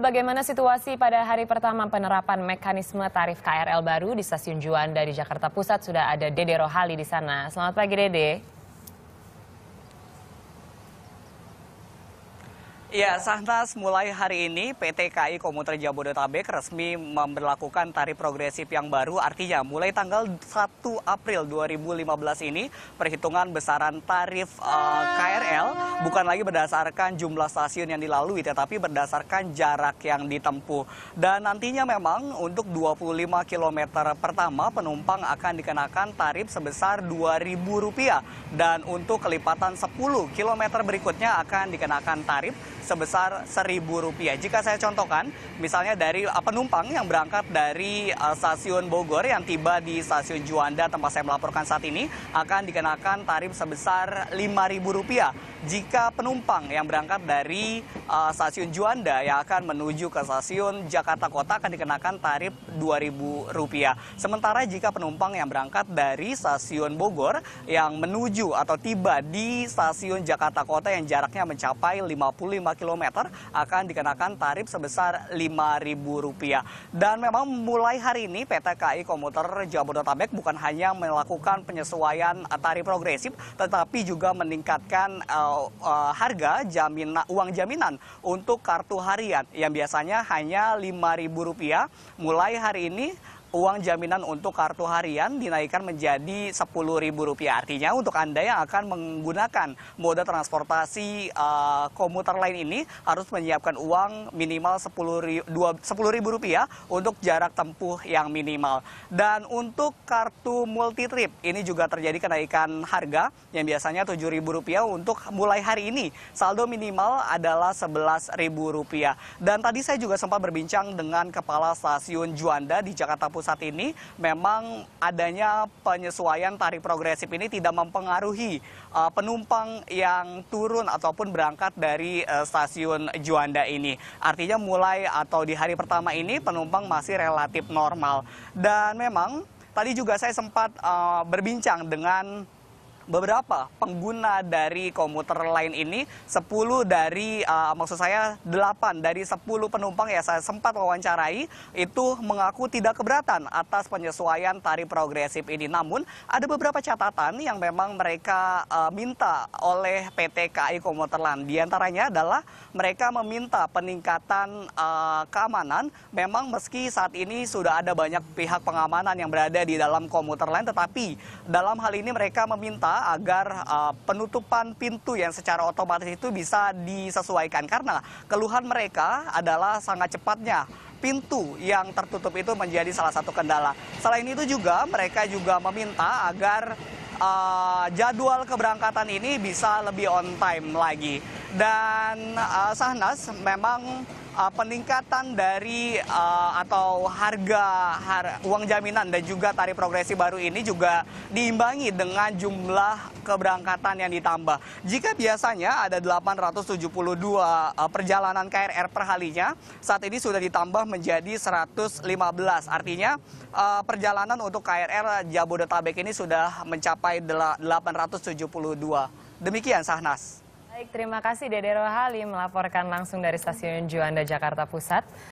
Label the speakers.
Speaker 1: Bagaimana situasi pada hari pertama penerapan mekanisme tarif KRL baru di stasiun Juanda di Jakarta Pusat? Sudah ada Dede Rohali di sana. Selamat pagi Dede. Ya, Sahnas mulai hari ini PT KAI Komuter Jabodetabek resmi memperlakukan tarif progresif yang baru. Artinya mulai tanggal 1 April 2015 ini perhitungan besaran tarif uh, eh, KRL bukan lagi berdasarkan jumlah stasiun yang dilalui tetapi berdasarkan jarak yang ditempuh. Dan nantinya memang untuk 25 km pertama penumpang akan dikenakan tarif sebesar Rp2.000 dan untuk kelipatan 10 km berikutnya akan dikenakan tarif sebesar seribu rupiah. Jika saya contohkan, misalnya dari uh, penumpang yang berangkat dari uh, stasiun Bogor yang tiba di stasiun Juanda tempat saya melaporkan saat ini akan dikenakan tarif sebesar rp rupiah jika penumpang yang berangkat dari uh, stasiun Juanda yang akan menuju ke stasiun Jakarta Kota akan dikenakan tarif Rp2.000. Sementara jika penumpang yang berangkat dari stasiun Bogor yang menuju atau tiba di stasiun Jakarta Kota yang jaraknya mencapai 55 km akan dikenakan tarif sebesar Rp5.000. Dan memang mulai hari ini PT KAI Komuter Jabodetabek bukan hanya melakukan penyesuaian tarif progresif tetapi juga meningkatkan uh, uh, harga jamin uang jaminan untuk kartu harian yang biasanya hanya Rp5.000 mulai hari ini uang jaminan untuk kartu harian dinaikkan menjadi Rp10.000. Artinya untuk Anda yang akan menggunakan moda transportasi uh, komuter lain ini harus menyiapkan uang minimal Rp10.000 untuk jarak tempuh yang minimal. Dan untuk kartu multi trip ini juga terjadi kenaikan harga yang biasanya Rp7.000 untuk mulai hari ini. Saldo minimal adalah Rp11.000. Dan tadi saya juga sempat berbincang dengan Kepala Stasiun Juanda di Jakarta Pusat Pusat ini memang adanya penyesuaian tarif progresif ini tidak mempengaruhi eh, penumpang yang turun ataupun berangkat dari eh, stasiun Juanda ini. Artinya mulai atau di hari pertama ini penumpang masih relatif normal. Dan memang tadi juga saya sempat eh, berbincang dengan beberapa pengguna dari komuter lain ini 10 dari uh, maksud saya 8 dari 10 penumpang yang saya sempat wawancarai itu mengaku tidak keberatan atas penyesuaian tarif progresif ini. Namun ada beberapa catatan yang memang mereka uh, minta oleh PT KAI Komuter Di antaranya adalah mereka meminta peningkatan uh, keamanan. Memang meski saat ini sudah ada banyak pihak pengamanan yang berada di dalam komuter lain tetapi dalam hal ini mereka meminta agar uh, penutupan pintu yang secara otomatis itu bisa disesuaikan karena keluhan mereka adalah sangat cepatnya pintu yang tertutup itu menjadi salah satu kendala. Selain itu juga mereka juga meminta agar uh, jadwal keberangkatan ini bisa lebih on time lagi. Dan uh, Sahnas memang uh, peningkatan dari uh, atau harga har uang jaminan dan juga tarif progresi baru ini juga diimbangi dengan jumlah keberangkatan yang ditambah. Jika biasanya ada 872 uh, perjalanan KRR halinya, saat ini sudah ditambah menjadi 115. Artinya uh, perjalanan untuk KRR Jabodetabek ini sudah mencapai 872. Demikian Sahnas. Baik, terima kasih Dede Rohali melaporkan langsung dari Stasiun Juanda, Jakarta Pusat.